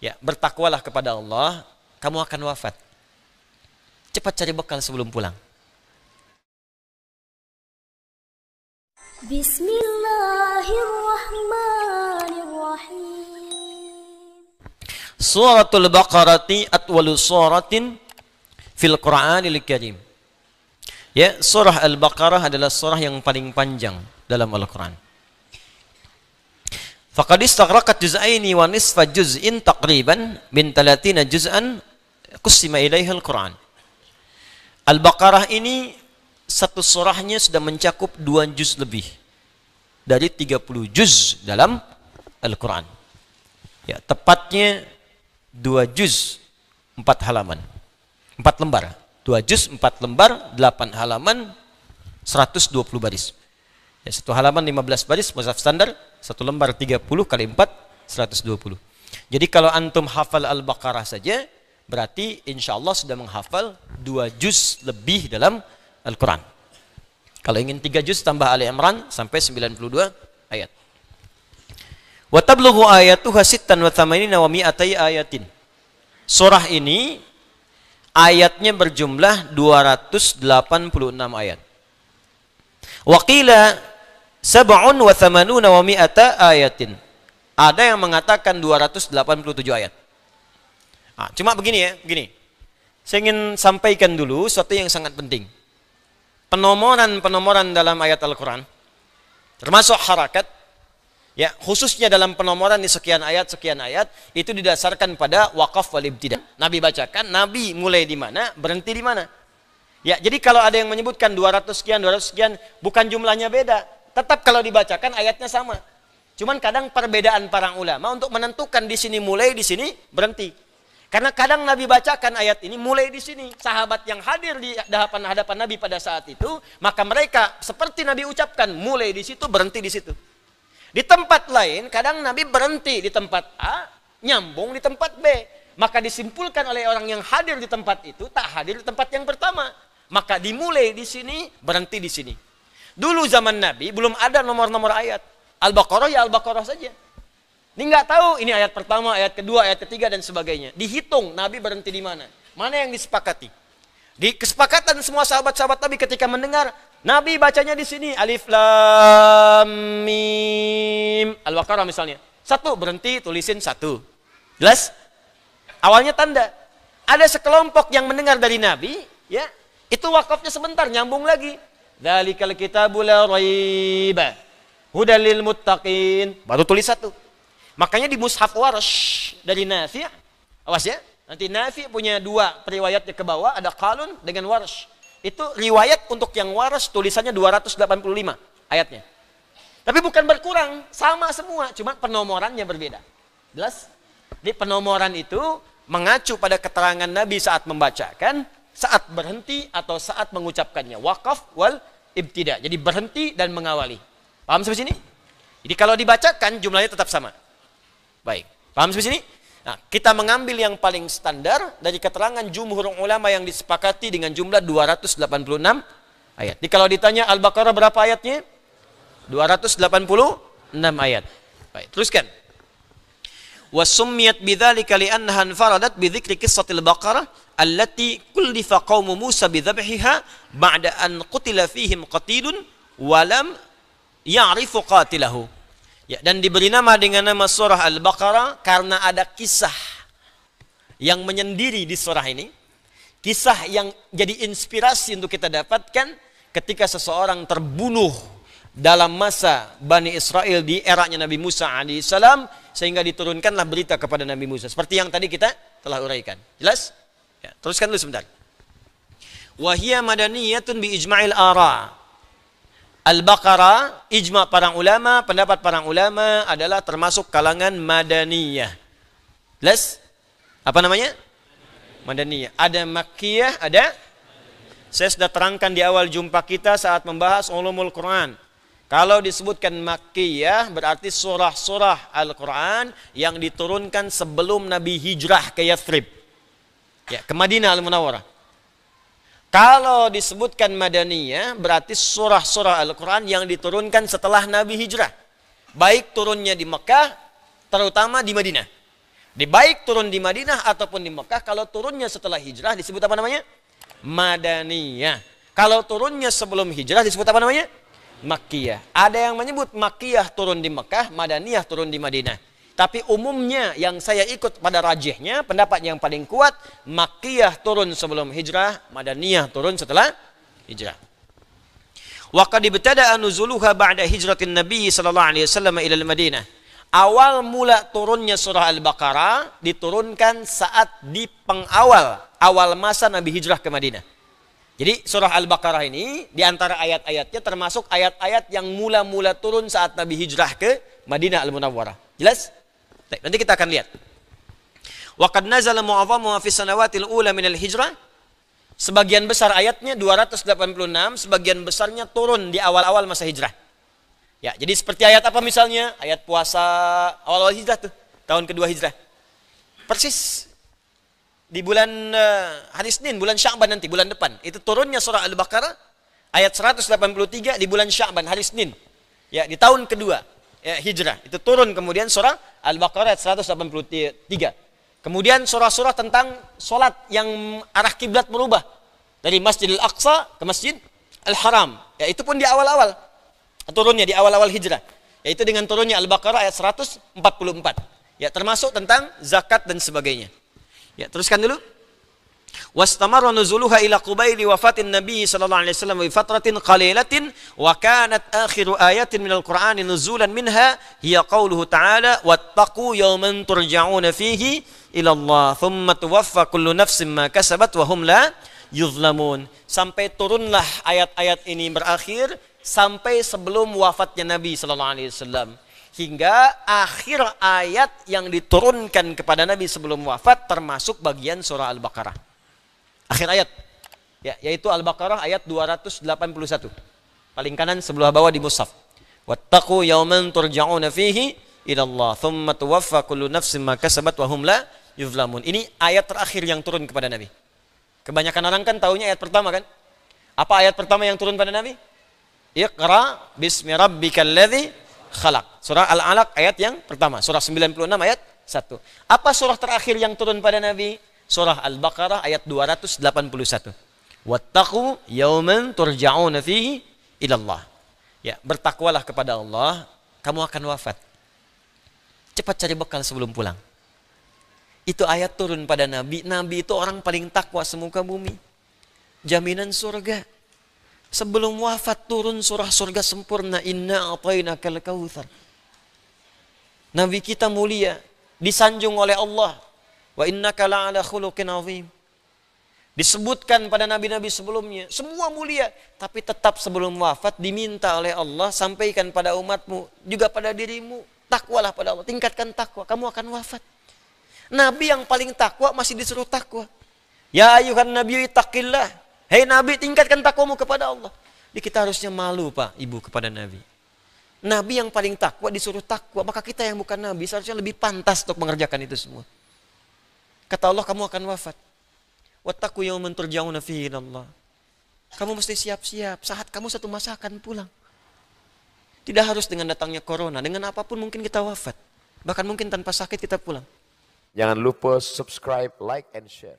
Ya, bertakwalah kepada Allah, kamu akan wafat. Cepat cari bekal sebelum pulang. Bismillahirrahmanirrahim. Suratul Baqarati atwalu suratin fil Qur'anil Karim. Ya, surah Al-Baqarah adalah surah yang paling panjang dalam Al-Qur'an. Faqad istaghrakat juz'aini wa nisfa juz'in taqriban min 30 juz'an qusima ilaihi al-Qur'an. Al-Baqarah ini satu surahnya sudah mencakup dua juz lebih dari 30 juz dalam Al-Qur'an. Ya, tepatnya dua juz empat halaman. Empat lembar. Dua juz empat lembar, delapan halaman, seratus dua puluh baris. Ya, satu halaman lima belas baris, mazhab standar, satu lembar 30 kali 4, 120. Jadi kalau antum hafal Al-Baqarah saja, berarti insya Allah sudah menghafal dua juz lebih dalam Al-Quran. Kalau ingin tiga juz tambah Ali Imran sampai 92 ayat. Watablughu ayatuha sittan wa thamanina wa mi'atai ayatin. Surah ini ayatnya berjumlah 286 ayat. qila Sab'un wa thamanuna wa mi'ata ayatin. Ada yang mengatakan 287 ayat. Nah, cuma begini ya, begini. Saya ingin sampaikan dulu sesuatu yang sangat penting. Penomoran-penomoran dalam ayat Al-Quran, termasuk harakat, ya khususnya dalam penomoran di sekian ayat sekian ayat itu didasarkan pada wakaf walib tidak. Nabi bacakan, Nabi mulai di mana, berhenti di mana. Ya, jadi kalau ada yang menyebutkan 200 sekian, 200 sekian, bukan jumlahnya beda, Tetap kalau dibacakan ayatnya sama. Cuman kadang perbedaan para ulama untuk menentukan di sini mulai, di sini berhenti. Karena kadang Nabi bacakan ayat ini mulai di sini. Sahabat yang hadir di hadapan-hadapan Nabi pada saat itu, maka mereka seperti Nabi ucapkan mulai di situ, berhenti di situ. Di tempat lain, kadang Nabi berhenti di tempat A, nyambung di tempat B. Maka disimpulkan oleh orang yang hadir di tempat itu tak hadir di tempat yang pertama. Maka dimulai di sini, berhenti di sini. Dulu zaman Nabi belum ada nomor-nomor ayat. Al-Baqarah ya Al-Baqarah saja. Ini nggak tahu ini ayat pertama, ayat kedua, ayat ketiga dan sebagainya. Dihitung Nabi berhenti di mana? Mana yang disepakati? Di kesepakatan semua sahabat-sahabat Nabi ketika mendengar Nabi bacanya di sini Alif Lam Mim Al-Baqarah misalnya. Satu berhenti tulisin satu. Jelas? Awalnya tanda. Ada sekelompok yang mendengar dari Nabi, ya, itu wakafnya sebentar nyambung lagi. Dalikal kitabu la raiba Hudalil lil muttaqin. Baru tulis satu. Makanya di mushaf Warsh dari Nafi' awas ya. Nanti Nafi' punya dua periwayatnya ke bawah ada kalun dengan Warsh. Itu riwayat untuk yang warsh tulisannya 285 ayatnya. Tapi bukan berkurang, sama semua, cuma penomorannya berbeda. Jelas? di penomoran itu mengacu pada keterangan Nabi saat membacakan saat berhenti atau saat mengucapkannya. Wakaf wal ibtida. Jadi berhenti dan mengawali. Paham sampai sini? Jadi kalau dibacakan jumlahnya tetap sama. Baik. Paham sampai sini? Nah, kita mengambil yang paling standar dari keterangan jumhur ulama yang disepakati dengan jumlah 286 ayat. Jadi kalau ditanya Al-Baqarah berapa ayatnya? 286 ayat. Baik, teruskan wa summiyat bidzalika li'annaha infaradat bi dzikri qissatil baqarah allati kullifa qaumu Musa bidzabhiha ba'da an qutila fihim qatilun wa lam ya'rifu qatilahu. Ya, dan diberi nama dengan nama surah Al-Baqarah karena ada kisah yang menyendiri di surah ini. Kisah yang jadi inspirasi untuk kita dapatkan ketika seseorang terbunuh dalam masa Bani Israel di eranya Nabi Musa alaihissalam sehingga diturunkanlah berita kepada Nabi Musa seperti yang tadi kita telah uraikan. Jelas? Ya, teruskan dulu sebentar. Wahia madaniyatun bi ijma'il ara. Al-Baqarah, ijma' para ulama, pendapat para ulama adalah termasuk kalangan madaniyah. Jelas? Apa namanya? Madaniyah. Ada makkiyah, ada Saya sudah terangkan di awal jumpa kita saat membahas ulumul Quran kalau disebutkan Makkiyah berarti surah-surah Al-Quran yang diturunkan sebelum Nabi hijrah ke Yathrib. Ya, ke Madinah Al-Munawwarah. Kalau disebutkan Madaniyah berarti surah-surah Al-Quran yang diturunkan setelah Nabi hijrah. Baik turunnya di Mekah, terutama di Madinah. Di baik turun di Madinah ataupun di Mekah, kalau turunnya setelah hijrah disebut apa namanya? Madaniyah. Kalau turunnya sebelum hijrah disebut apa namanya? Makkiyah. Ada yang menyebut Makkiyah turun di Mekah, Madaniyah turun di Madinah. Tapi umumnya yang saya ikut pada rajihnya, pendapat yang paling kuat, Makkiyah turun sebelum hijrah, Madaniyah turun setelah hijrah. Waqad ibtada'a nuzuluha ba'da hijratin Nabi sallallahu alaihi wasallam ila al-Madinah. Awal mula turunnya surah Al-Baqarah diturunkan saat di pengawal awal masa Nabi hijrah ke Madinah. Jadi surah Al-Baqarah ini di antara ayat-ayatnya termasuk ayat-ayat yang mula-mula turun saat Nabi hijrah ke Madinah Al-Munawwarah. Jelas? Baik, nanti kita akan lihat. Waqad nazala mu'azzamu fi sanawatil ula al hijrah. Sebagian besar ayatnya 286, sebagian besarnya turun di awal-awal masa hijrah. Ya, jadi seperti ayat apa misalnya? Ayat puasa awal-awal hijrah tuh, tahun kedua hijrah. Persis di bulan uh, hari Senin, bulan Sya'ban nanti, bulan depan. Itu turunnya surah Al-Baqarah ayat 183 di bulan Sya'ban hari Senin. Ya, di tahun kedua ya, Hijrah. Itu turun kemudian surah Al-Baqarah ayat 183. Kemudian surah-surah tentang solat yang arah kiblat berubah dari Masjidil Aqsa ke Masjid Al-Haram. Ya, itu pun di awal-awal turunnya di awal-awal Hijrah. Yaitu dengan turunnya Al-Baqarah ayat 144. Ya, termasuk tentang zakat dan sebagainya. Ya, teruskan dulu. Wastamarra nuzuluha ila qubaili wafatin Nabi sallallahu alaihi wasallam wa fatratin qalilatin wa kanat akhiru ayatin minal Qur'an nuzulan minha hiya qauluhu ta'ala wattaqu yawman turja'una fihi ila Allah thumma tuwaffa kullu nafsin ma kasabat wa hum la yuzlamun sampai turunlah ayat-ayat ini berakhir sampai sebelum wafatnya Nabi sallallahu alaihi wasallam hingga akhir ayat yang diturunkan kepada Nabi sebelum wafat termasuk bagian surah Al-Baqarah. Akhir ayat ya, yaitu Al-Baqarah ayat 281. Paling kanan sebelah bawah di mushaf. Wattaqu yawman turja'una fihi ila Allah thumma tuwaffa kullu nafsin ma kasabat wa hum la yuzlamun. Ini ayat terakhir yang turun kepada Nabi. Kebanyakan orang kan tahunya ayat pertama kan? Apa ayat pertama yang turun pada Nabi? Iqra bismi rabbikal ladzi khalaq. Surah Al-Alaq ayat yang pertama. Surah 96 ayat 1. Apa surah terakhir yang turun pada Nabi? Surah Al-Baqarah ayat 281. Wattaqu yawman turja'una fihi ilallah. Ya, bertakwalah kepada Allah, kamu akan wafat. Cepat cari bekal sebelum pulang. Itu ayat turun pada Nabi. Nabi itu orang paling takwa semuka bumi. Jaminan surga. Sebelum wafat turun surah surga sempurna inna kal kawthar. Nabi kita mulia disanjung oleh Allah wa innaka ala khuluqin azim. Disebutkan pada nabi-nabi sebelumnya, semua mulia, tapi tetap sebelum wafat diminta oleh Allah sampaikan pada umatmu, juga pada dirimu, takwalah pada Allah, tingkatkan takwa, kamu akan wafat. Nabi yang paling takwa masih disuruh takwa. Ya ayuhan nabiyyu ittaqillah Hei Nabi, tingkatkan takwamu kepada Allah. Jadi kita harusnya malu Pak, Ibu kepada Nabi. Nabi yang paling takwa disuruh takwa, maka kita yang bukan Nabi seharusnya lebih pantas untuk mengerjakan itu semua. Kata Allah, kamu akan wafat. Wattaku mentur jauh nafihin Allah. Kamu mesti siap-siap saat kamu satu masa akan pulang. Tidak harus dengan datangnya corona, dengan apapun mungkin kita wafat. Bahkan mungkin tanpa sakit kita pulang. Jangan lupa subscribe, like, and share.